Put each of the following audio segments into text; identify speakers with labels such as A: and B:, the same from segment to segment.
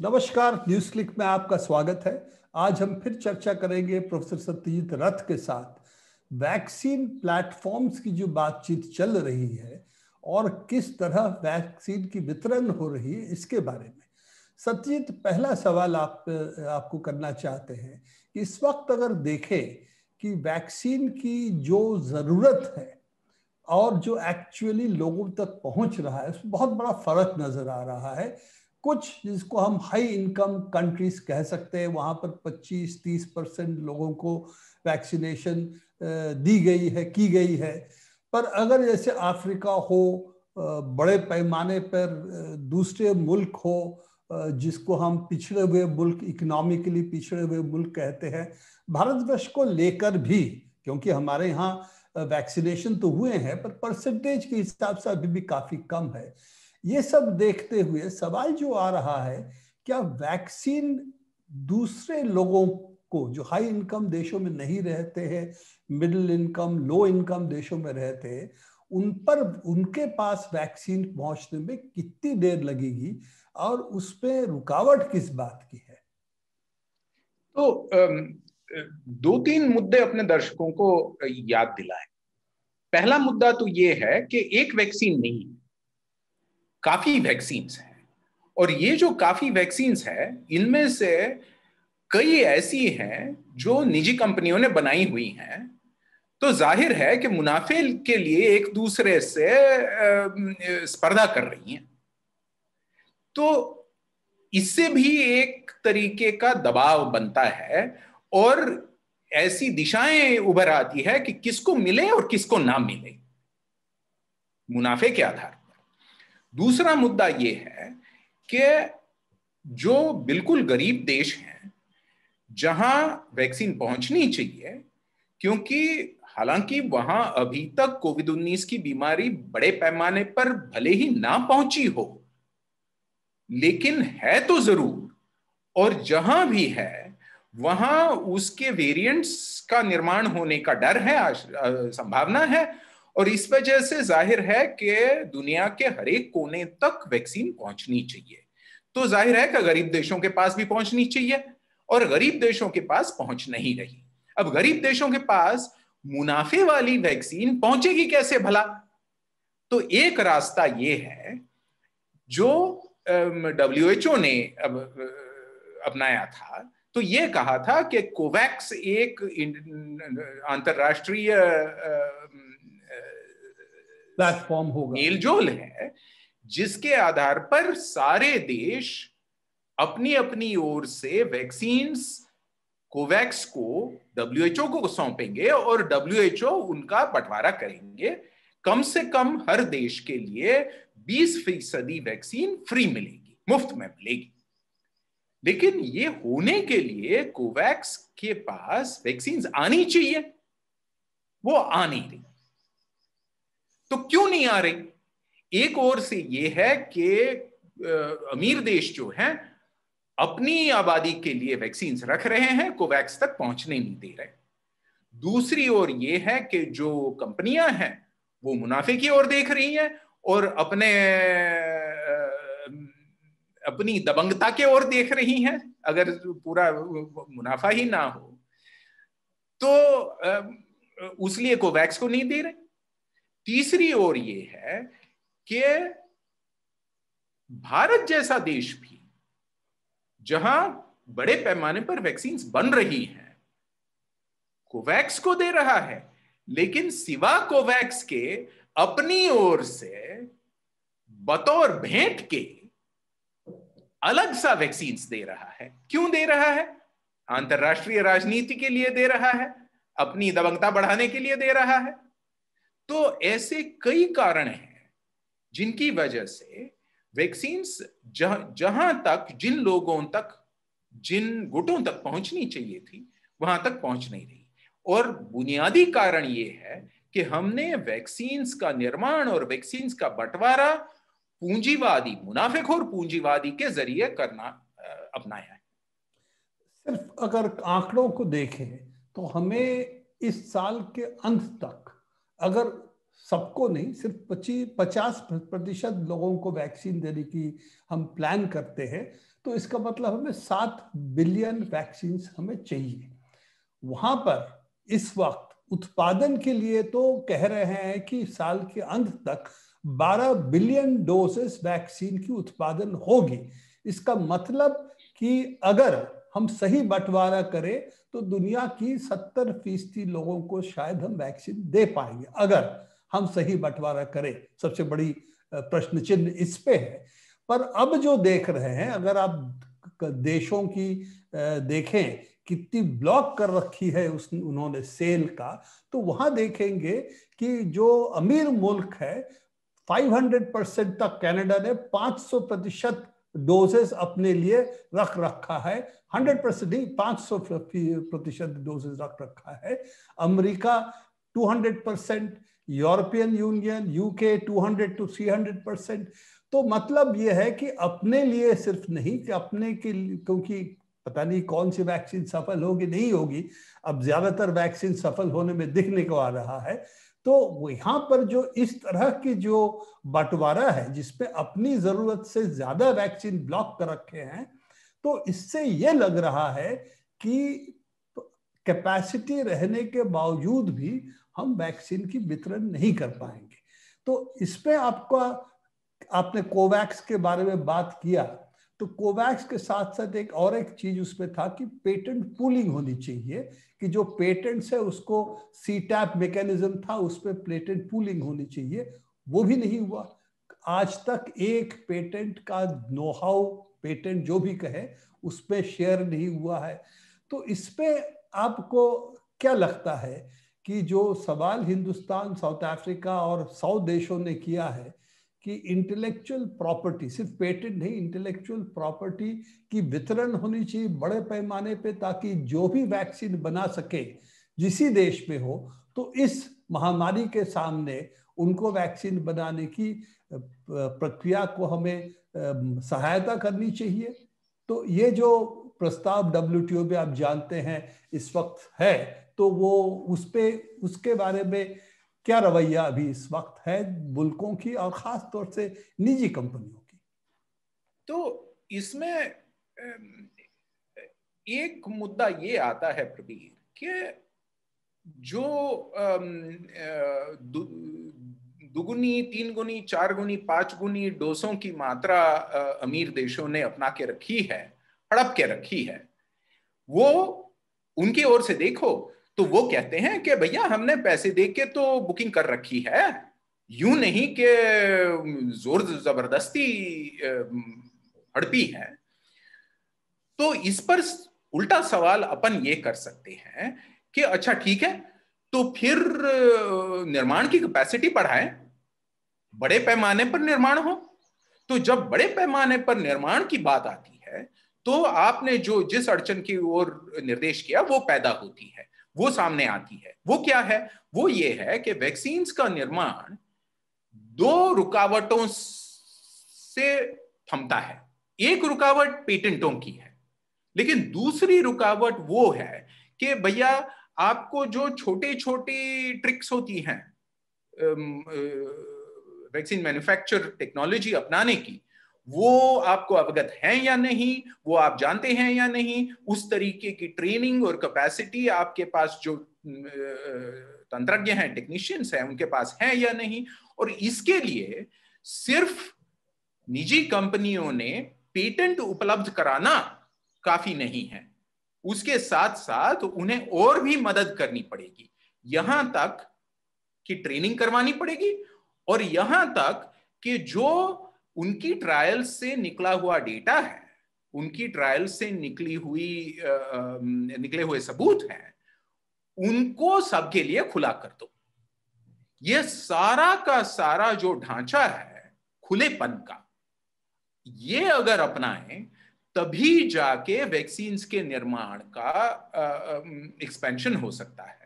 A: नमस्कार news click में आपका स्वागत है आज हम फिर चर्चा करेंगे प्रोफेसर सत्यजीत रथ के साथ वैक्सीन प्लेटफॉर्म्स की जो बातचीत चल रही है और किस तरह वैक्सीन की वितरण हो रही है इसके बारे में सत्यजीत पहला सवाल आप आपको करना चाहते हैं कि इस वक्त अगर देखें कि वैक्सीन की जो ज़रूरत है और जो एक्चुअली लोगों तक पहुंच रहा है उसमें बहुत बड़ा फर्क नजर आ रहा है कुछ जिसको हम हाई इनकम कंट्रीज कह सकते हैं वहाँ पर 25-30 परसेंट लोगों को वैक्सीनेशन दी गई है की गई है पर अगर जैसे अफ्रीका हो बड़े पैमाने पर दूसरे मुल्क हो जिसको हम पिछड़े हुए मुल्क इकोनॉमिकली पिछड़े हुए मुल्क कहते हैं भारतवर्ष को लेकर भी क्योंकि हमारे यहाँ वैक्सीनेशन तो हुए हैं पर परसेंटेज के हिसाब से अभी भी काफ़ी कम है ये सब देखते हुए सवाल जो आ रहा है क्या वैक्सीन दूसरे लोगों को जो हाई इनकम देशों में नहीं रहते हैं मिडिल इनकम लो इनकम देशों में रहते हैं उन पर उनके पास वैक्सीन पहुंचने में कितनी देर लगेगी और उसमें रुकावट किस बात की है तो दो तीन मुद्दे अपने दर्शकों को
B: याद दिलाए पहला मुद्दा तो ये है कि एक वैक्सीन नहीं है काफी वैक्सीन है और ये जो काफी वैक्सीन है इनमें से कई ऐसी हैं जो निजी कंपनियों ने बनाई हुई हैं तो जाहिर है कि मुनाफे के लिए एक दूसरे से स्पर्धा कर रही हैं तो इससे भी एक तरीके का दबाव बनता है और ऐसी दिशाएं उभर आती है कि किसको मिले और किसको ना मिले मुनाफे के आधार दूसरा मुद्दा ये है कि जो बिल्कुल गरीब देश हैं जहां वैक्सीन पहुंचनी चाहिए क्योंकि हालांकि वहां अभी तक कोविड 19 की बीमारी बड़े पैमाने पर भले ही ना पहुंची हो लेकिन है तो जरूर और जहां भी है वहां उसके वेरिएंट्स का निर्माण होने का डर है संभावना है और इस वजह से जाहिर है कि दुनिया के हर एक कोने तक वैक्सीन पहुंचनी चाहिए तो जाहिर है कि गरीब देशों के पास भी पहुंचनी चाहिए और गरीब देशों के पास पहुंच नहीं रही अब गरीब देशों के पास मुनाफे वाली वैक्सीन पहुंचेगी कैसे भला तो एक रास्ता ये है जो डब्ल्यू एच ओ ने अब अपनाया था तो ये कहा था कि कोवैक्स एक अंतरराष्ट्रीय प्लेटफॉर्म होगा मेलजोल है जिसके आधार पर सारे देश अपनी अपनी ओर से वैक्सीन कोवैक्स को डब्ल्यू एच ओ को सौंपेंगे और डब्ल्यूएचओ उनका बंटवारा करेंगे कम से कम हर देश के लिए 20 फीसदी वैक्सीन फ्री मिलेगी मुफ्त में मिलेगी लेकिन ये होने के लिए कोवैक्स के पास वैक्सीन आनी चाहिए वो आ नहीं रही तो क्यों नहीं आ रही एक और से ये है कि अमीर देश जो है अपनी आबादी के लिए वैक्सीन रख रहे हैं कोवैक्स तक पहुंचने नहीं दे रहे दूसरी ओर यह है कि जो कंपनियां हैं वो मुनाफे की ओर देख रही हैं और अपने अपनी दबंगता के ओर देख रही हैं अगर पूरा मुनाफा ही ना हो तो लिए कोवैक्स को नहीं दे रहे तीसरी ओर ये है कि भारत जैसा देश भी जहां बड़े पैमाने पर वैक्सीन बन रही हैं कोवैक्स को दे रहा है लेकिन सिवा कोवैक्स के अपनी ओर से बतौर भेंट के अलग सा वैक्सीन दे रहा है क्यों दे रहा है अंतरराष्ट्रीय राजनीति के लिए दे रहा है अपनी दबंगता बढ़ाने के लिए दे रहा है तो ऐसे कई कारण हैं जिनकी वजह से वैक्सीन जह, जहां तक जिन लोगों तक जिन गुटों तक पहुंचनी चाहिए थी वहां तक पहुंच नहीं रही और बुनियादी कारण ये है कि हमने वैक्सीन का निर्माण और वैक्सीन का बंटवारा पूंजीवादी मुनाफेखोर पूंजीवादी के जरिए करना अपनाया है
A: सिर्फ अगर आंकड़ों को देखें तो हमें इस साल के अंत तक अगर सबको नहीं सिर्फ पच्चीस पचास प्रतिशत लोगों को वैक्सीन देने की हम प्लान करते हैं तो इसका मतलब हमें सात बिलियन वैक्सीन हमें चाहिए वहां पर इस वक्त उत्पादन के लिए तो कह रहे हैं कि साल के अंत तक 12 बिलियन डोसेस वैक्सीन की उत्पादन होगी इसका मतलब कि अगर हम सही बंटवारा करें तो दुनिया की सत्तर फीसदी लोगों को शायद हम वैक्सीन दे पाएंगे अगर हम सही बंटवारा करें सबसे बड़ी प्रश्न चिन्ह इस पे है पर अब जो देख रहे हैं अगर आप देशों की देखें कितनी ब्लॉक कर रखी है उस उन्होंने सेल का तो वहां देखेंगे कि जो अमीर मुल्क है 500 परसेंट तक कनाडा ने 500 प्रतिशत डोजेस अपने लिए रख रखा है हंड्रेड परसेंट नहीं पांच सौ प्रतिशत डोजेस रख रखा है America 200 percent European union UK 200 two hundred percent तो मतलब यह है कि अपने लिए सिर्फ नहीं कि अपने के क्योंकि पता नहीं कौन सी वैक्सीन सफल होगी नहीं होगी अब ज्यादातर वैक्सीन सफल होने में दिखने को आ रहा है तो यहाँ पर जो इस तरह की जो बंटवारा है जिसपे अपनी जरूरत से ज्यादा वैक्सीन ब्लॉक कर रखे हैं तो इससे यह लग रहा है कि कैपेसिटी रहने के बावजूद भी हम वैक्सीन की वितरण नहीं कर पाएंगे तो इसमें आपका आपने कोवैक्स के बारे में बात किया तो कोवैक्स के साथ साथ एक और एक चीज उसमें था कि पेटेंट पूलिंग होनी चाहिए कि जो पेटेंट्स है उसको सी टैप मेकेनिज्म था उस पर पेटेंट पूलिंग होनी चाहिए वो भी नहीं हुआ आज तक एक पेटेंट का नोहाउ पेटेंट जो भी कहे उसमें शेयर नहीं हुआ है तो इस आपको क्या लगता है कि जो सवाल हिंदुस्तान साउथ अफ्रीका और सौ देशों ने किया है कि इंटेलेक्चुअल प्रॉपर्टी सिर्फ पेटेंट नहीं इंटेलेक्चुअल प्रॉपर्टी की वितरण होनी चाहिए बड़े पैमाने पे ताकि जो भी वैक्सीन बना सके जिस देश में हो तो इस महामारी के सामने उनको वैक्सीन बनाने की प्रक्रिया को हमें सहायता करनी चाहिए तो ये जो प्रस्ताव डब्ल्यू टी में आप जानते हैं इस वक्त है तो वो उस पर उसके बारे में क्या रवैया अभी इस वक्त है मुल्कों की और खास तौर से निजी कंपनियों की तो इसमें एक
B: मुद्दा ये आता है प्रवीर कि जो दुगुनी तीन गुनी चार गुनी पांच गुनी डोसों की मात्रा अमीर देशों ने अपना के रखी है हड़प के रखी है वो उनकी ओर से देखो तो वो कहते हैं कि भैया हमने पैसे दे के तो बुकिंग कर रखी है यूं नहीं कि जोर जबरदस्ती हड़पी है तो इस पर उल्टा सवाल अपन ये कर सकते हैं कि अच्छा ठीक है तो फिर निर्माण की कैपेसिटी बढ़ाए बड़े पैमाने पर निर्माण हो तो जब बड़े पैमाने पर निर्माण की बात आती है तो आपने जो जिस अड़चन की ओर निर्देश किया वो पैदा होती है वो सामने आती है वो क्या है वो ये है कि वैक्सीन का निर्माण दो रुकावटों से थमता है एक रुकावट पेटेंटों की है लेकिन दूसरी रुकावट वो है कि भैया आपको जो छोटे छोटे ट्रिक्स होती हैं वैक्सीन मैन्युफैक्चर टेक्नोलॉजी अपनाने की वो आपको अवगत है या नहीं वो आप जानते हैं या नहीं उस तरीके की ट्रेनिंग और कैपेसिटी आपके पास जो तंत्रज्ञ हैं टेक्नीशियंस हैं उनके पास है या नहीं और इसके लिए सिर्फ निजी कंपनियों ने पेटेंट उपलब्ध कराना काफी नहीं है उसके साथ साथ उन्हें और भी मदद करनी पड़ेगी यहां तक कि ट्रेनिंग करवानी पड़ेगी और यहां तक कि जो उनकी ट्रायल से निकला हुआ डेटा है उनकी ट्रायल से निकली हुई निकले हुए सबूत हैं उनको सबके लिए खुला कर दो ये सारा का सारा जो ढांचा है खुलेपन का ये अगर अपनाएं तभी जाके वैक्सीन के निर्माण का एक्सपेंशन हो सकता है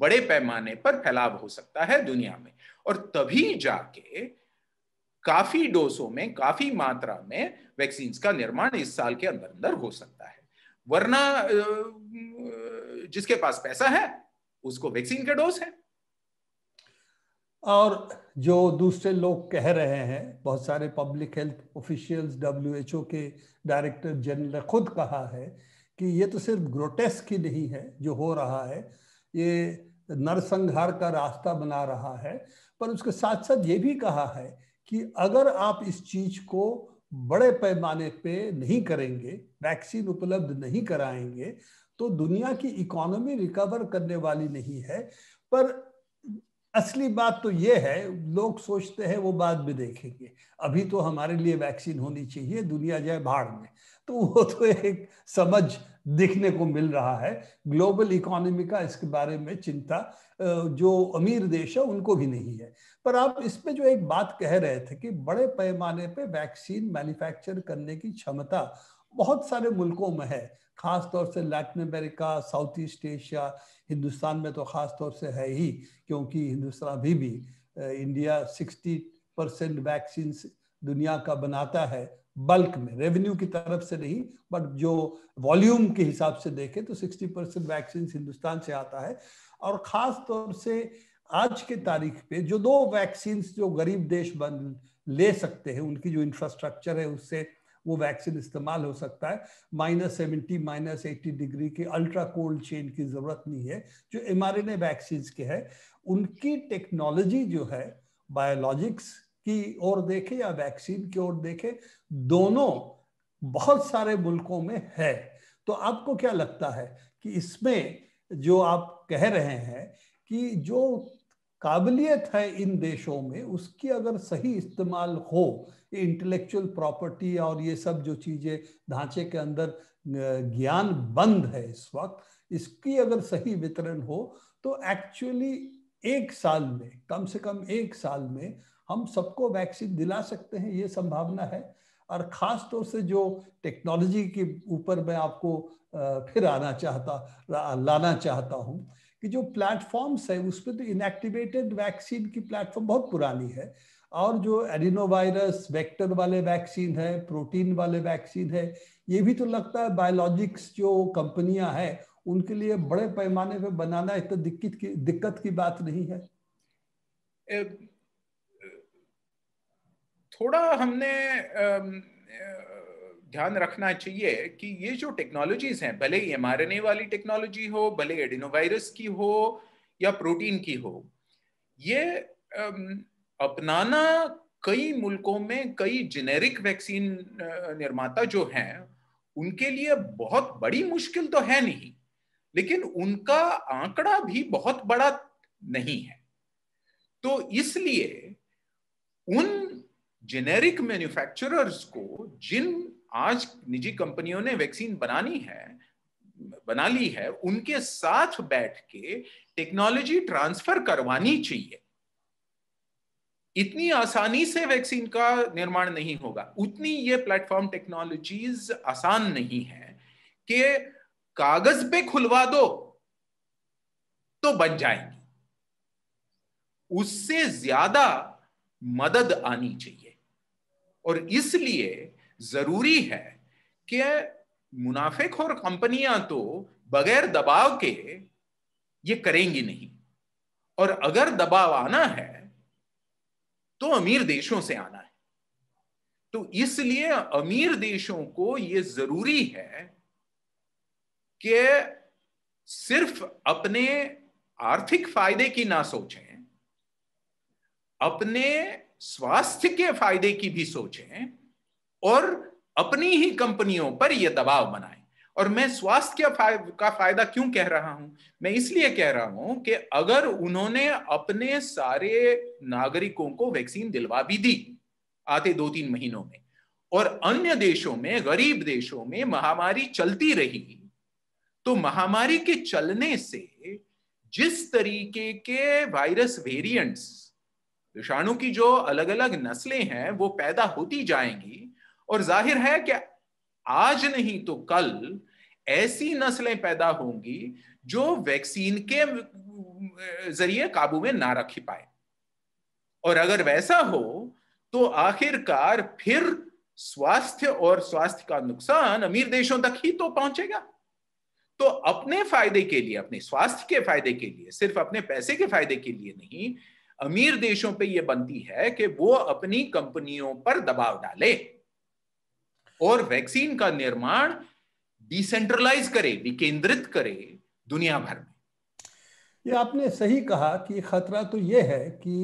B: बड़े पैमाने पर फैलाव हो सकता है दुनिया में और तभी जाके काफी डोसों में काफी मात्रा में वैक्सीन का निर्माण इस साल के अंदर अंदर हो सकता है वरना जिसके पास पैसा है उसको वैक्सीन के डोज है
A: और जो दूसरे लोग कह रहे हैं बहुत सारे पब्लिक हेल्थ ऑफिशियल्स डब्ल्यूएचओ के डायरेक्टर जनरल ने खुद कहा है कि ये तो सिर्फ ग्रोटेस्क ही नहीं है जो हो रहा है ये नरसंहार का रास्ता बना रहा है पर उसके साथ साथ ये भी कहा है कि अगर आप इस चीज को बड़े पैमाने पे नहीं करेंगे वैक्सीन उपलब्ध नहीं कराएंगे तो दुनिया की इकोनॉमी रिकवर करने वाली नहीं है पर असली बात तो ये है लोग सोचते हैं वो बाद में देखेंगे अभी तो हमारे लिए वैक्सीन होनी चाहिए दुनिया जाए भाड़ में तो वो तो एक समझ देखने को मिल रहा है ग्लोबल इकोनॉमी का इसके बारे में चिंता जो अमीर देश है उनको भी नहीं है पर आप इसमें जो एक बात कह रहे थे कि बड़े पैमाने पे वैक्सीन मैन्युफैक्चर करने की क्षमता बहुत सारे मुल्कों में है खास तौर से Latin America South East Asia Hindustan में तो खास तौर से है ही क्योंकि हिंदुस्तान अभी भी इंडिया सिक्सटी परसेंट वैक्सीन दुनिया का बनाता है बल्क में रेवेन्यू की तरफ से नहीं बट जो वॉल्यूम के हिसाब से देखें तो 60 परसेंट वैक्सीन हिंदुस्तान से आता है और ख़ास तौर से आज के तारीख पे जो दो वैक्सीन जो गरीब देश बन ले सकते हैं उनकी जो इंफ्रास्ट्रक्चर है उससे वो वैक्सीन इस्तेमाल हो सकता है minus seventy minus eighty degree के अल्ट्रा कोल्ड चेन की ज़रूरत नहीं है जो एम आर के है उनकी टेक्नोलॉजी जो है बायोलॉजिक्स की ओर देखें या वैक्सीन की ओर देखें दोनों बहुत सारे मुल्कों में है तो आपको क्या लगता है कि इसमें जो आप कह रहे हैं कि जो काबिलियत है इन देशों में उसकी अगर सही इस्तेमाल हो इंटेलेक्चुअल प्रॉपर्टी और ये सब जो चीज़ें ढांचे के अंदर ज्ञान बंद है इस वक्त इसकी अगर सही वितरण हो तो एक्चुअली एक साल में कम से कम एक साल में हम सबको वैक्सीन दिला सकते हैं ये संभावना है और ख़ास तौर से जो टेक्नोलॉजी के ऊपर मैं आपको फिर आना चाहता लाना चाहता हूँ कि जो प्लेटफॉर्म्स है उसमें तो इनएक्टिवेटेड वैक्सीन की प्लेटफॉर्म बहुत पुरानी है और जो एडिनोवायरस वेक्टर वाले वैक्सीन है प्रोटीन वाले वैक्सीन है ये भी तो लगता है बायोलॉजिक्स जो कंपनियां हैं उनके लिए बड़े पैमाने पे बनाना इतना दिक्कत की दिक्कत की बात नहीं है थोड़ा हमने
B: ध्यान रखना चाहिए कि ये जो टेक्नोलॉजीज हैं भले ही एम वाली टेक्नोलॉजी हो भले एडिनोवायरस की हो या प्रोटीन की हो ये अपनाना कई मुल्कों में कई जेनेरिक वैक्सीन निर्माता जो हैं उनके लिए बहुत बड़ी मुश्किल तो है नहीं लेकिन उनका आंकड़ा भी बहुत बड़ा नहीं है तो इसलिए जेनेरिक मैन्युफैक्चरर्स को जिन आज निजी कंपनियों ने वैक्सीन बनानी है बना ली है उनके साथ बैठ के टेक्नोलॉजी ट्रांसफर करवानी चाहिए इतनी आसानी से वैक्सीन का निर्माण नहीं होगा उतनी ये प्लेटफॉर्म टेक्नोलॉजीज आसान नहीं है कि कागज पे खुलवा दो तो बन जाएंगी उससे ज्यादा मदद आनी चाहिए और इसलिए जरूरी है कि मुनाफेखोर कंपनियां तो बगैर दबाव के ये करेंगी नहीं और अगर दबाव आना है तो अमीर देशों से आना है तो इसलिए अमीर देशों को ये जरूरी है कि सिर्फ अपने आर्थिक फायदे की ना सोचें अपने स्वास्थ्य के फायदे की भी सोचें और अपनी ही कंपनियों पर यह दबाव बनाए और मैं स्वास्थ्य का फायदा क्यों कह रहा हूं मैं इसलिए कह रहा हूं कि अगर उन्होंने अपने सारे नागरिकों को वैक्सीन दिलवा भी दी आते दो तीन महीनों में और अन्य देशों में गरीब देशों में महामारी चलती रही तो महामारी के चलने से जिस तरीके के वायरस वेरिएंट्स विषाणु की जो अलग अलग नस्लें हैं वो पैदा होती जाएंगी और जाहिर है कि आज नहीं तो कल ऐसी नस्लें पैदा होंगी जो वैक्सीन के जरिए काबू में ना रखी पाए और अगर वैसा हो तो आखिरकार फिर स्वास्थ्य और स्वास्थ्य का नुकसान अमीर देशों तक ही तो पहुंचेगा तो अपने फायदे के लिए अपने स्वास्थ्य के फायदे के लिए सिर्फ अपने पैसे के फायदे के लिए नहीं अमीर देशों पे ये बनती है कि वो अपनी कंपनियों पर दबाव डाले और वैक्सीन का निर्माण डिसेंट्रलाइज करे विकेंद्रित करे
A: दुनिया भर में ये आपने सही कहा कि खतरा तो ये है कि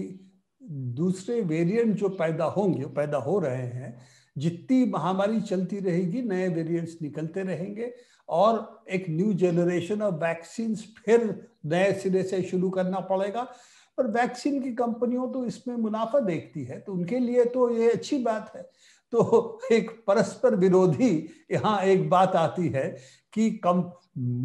A: दूसरे वेरिएंट जो पैदा होंगे पैदा हो रहे हैं जितनी महामारी चलती रहेगी नए वेरिएंट्स निकलते रहेंगे और एक न्यू जनरेशन ऑफ वैक्सीन फिर नए सिरे से शुरू करना पड़ेगा पर वैक्सीन की कंपनियों तो इसमें मुनाफा देखती है तो उनके लिए तो ये अच्छी बात है तो एक परस्पर विरोधी यहाँ एक बात आती है कि कम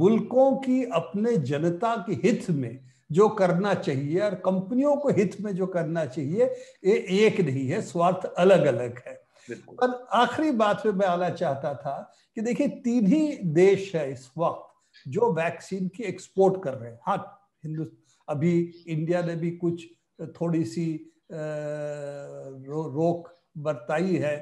A: मुल्कों की अपने जनता के हित में जो करना चाहिए और कंपनियों को हित में जो करना चाहिए ये एक नहीं है स्वार्थ अलग अलग है पर आखिरी बात पे मैं आना चाहता था कि देखिए तीन ही देश है इस वक्त जो वैक्सीन की एक्सपोर्ट कर रहे हैं हाँ हिंदुस्तान अभी इंडिया ने भी कुछ थोड़ी सी रो, रोक बरताई है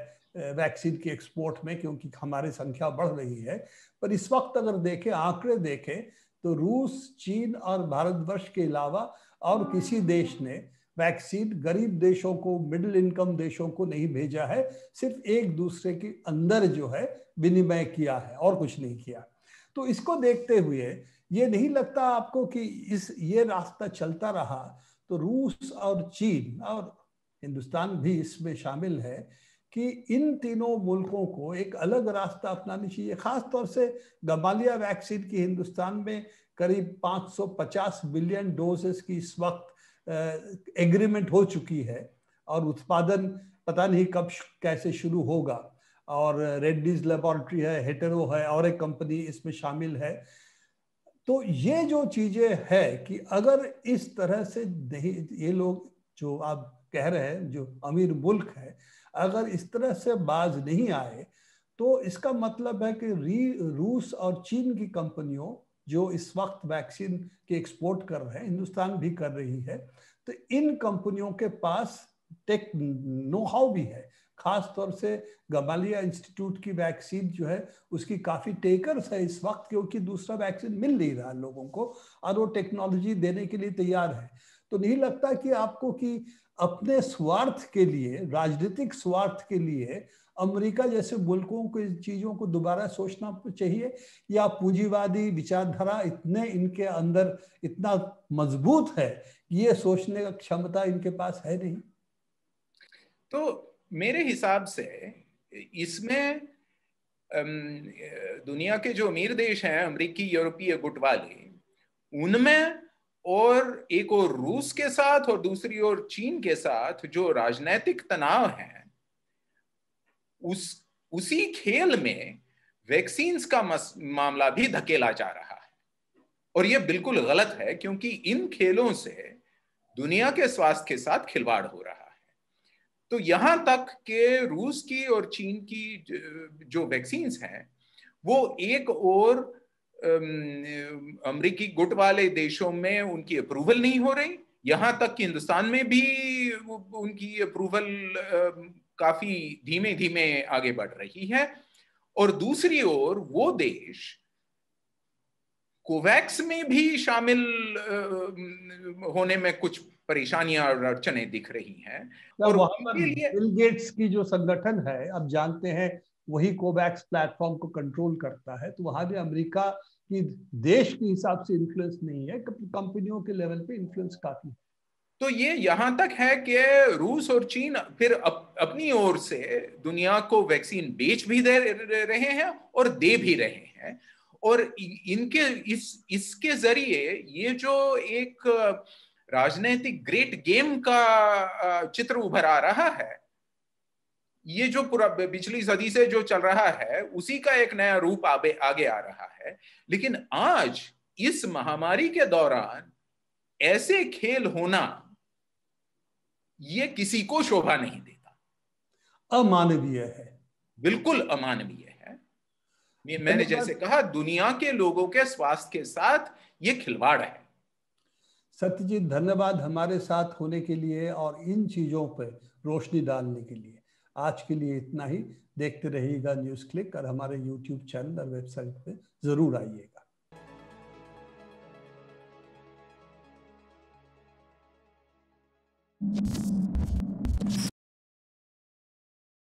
A: वैक्सीन की एक्सपोर्ट में क्योंकि हमारी संख्या बढ़ रही है पर इस वक्त अगर देखें आंकड़े देखें तो रूस चीन और भारतवर्ष के अलावा और किसी देश ने वैक्सीन गरीब देशों को मिडिल इनकम देशों को नहीं भेजा है सिर्फ एक दूसरे के अंदर जो है विनिमय किया है और कुछ नहीं किया तो इसको देखते हुए ये नहीं लगता आपको कि इस ये रास्ता चलता रहा तो रूस और चीन और हिंदुस्तान भी इसमें शामिल है कि इन तीनों मुल्कों को एक अलग रास्ता अपनानी चाहिए खास तौर से गमालिया वैक्सीन की हिंदुस्तान में करीब 550 बिलियन डोजेस की इस वक्त एग्रीमेंट हो चुकी है और उत्पादन पता नहीं कब कैसे शुरू होगा और रेड्डीज लेबोरेटरी है हेटरो है और एक कंपनी इसमें शामिल है तो ये जो चीजें है कि अगर इस तरह से ये लोग जो आप कह रहे हैं जो अमीर मुल्क है अगर इस तरह से बाज नहीं आए तो इसका मतलब है कि री रूस और चीन की कंपनियों जो इस वक्त वैक्सीन की एक्सपोर्ट कर रहे हैं हिंदुस्तान भी कर रही है तो इन कंपनियों के पास टेक नो हाउ भी है खास तौर से गमालिया इंस्टीट्यूट की वैक्सीन जो है उसकी काफ़ी टेकर्स है इस वक्त क्योंकि दूसरा वैक्सीन मिल नहीं रहा लोगों को और वो टेक्नोलॉजी देने के लिए तैयार है तो नहीं लगता कि आपको कि अपने स्वार्थ के लिए राजनीतिक स्वार्थ के लिए अमेरिका जैसे मुल्कों को इन चीज़ों को दोबारा सोचना चाहिए या पूंजीवादी विचारधारा इतने इनके अंदर इतना मजबूत है ये सोचने का क्षमता इनके पास है नहीं
B: तो मेरे हिसाब से इसमें दुनिया के जो अमीर देश हैं अमरीकी यूरोपीय गुट वाले उनमें और एक और रूस के साथ और दूसरी ओर चीन के साथ जो राजनैतिक तनाव है उस उसी खेल में वैक्सीन्स का मामला भी धकेला जा रहा है और यह बिल्कुल गलत है क्योंकि इन खेलों से दुनिया के स्वास्थ्य के साथ खिलवाड़ हो रहा है तो यहां तक के रूस की और चीन की जो वैक्सीन हैं वो एक और अमरीकी गुट वाले देशों में उनकी अप्रूवल नहीं हो रही यहां तक कि हिंदुस्तान में भी उनकी अप्रूवल काफी धीमे धीमे आगे बढ़ रही है और दूसरी ओर वो देश कोवैक्स में भी शामिल होने में कुछ परेशानियां और अड़चने दिख रही हैं
A: और बिल गेट्स की जो संगठन है अब जानते हैं वही कोवैक्स प्लेटफॉर्म को कंट्रोल करता है तो वहां भी अमेरिका की देश के हिसाब से इन्फ्लुएंस नहीं है कंपनियों के लेवल पे इन्फ्लुएंस काफी है
B: तो ये यहाँ तक है कि रूस और चीन फिर अप, अपनी ओर से दुनिया को वैक्सीन बेच भी दे रहे हैं और दे भी रहे हैं और इनके इस इसके जरिए ये जो एक राजनीतिक ग्रेट गेम का चित्र उभर आ रहा है ये जो पूरा पिछली सदी से जो चल रहा है उसी का एक नया रूप आगे आगे आ रहा है लेकिन आज इस महामारी के दौरान ऐसे खेल होना ये किसी को शोभा नहीं देता अमानवीय है बिल्कुल अमानवीय है मैंने जैसे कहा दुनिया के लोगों के स्वास्थ्य के साथ ये खिलवाड़ है
A: सत्यजीत धन्यवाद हमारे साथ होने के लिए और इन चीज़ों पर रोशनी डालने के लिए आज के लिए इतना ही देखते रहिएगा न्यूज़ क्लिक और हमारे यूट्यूब चैनल और वेबसाइट पे ज़रूर आइएगा Thank you.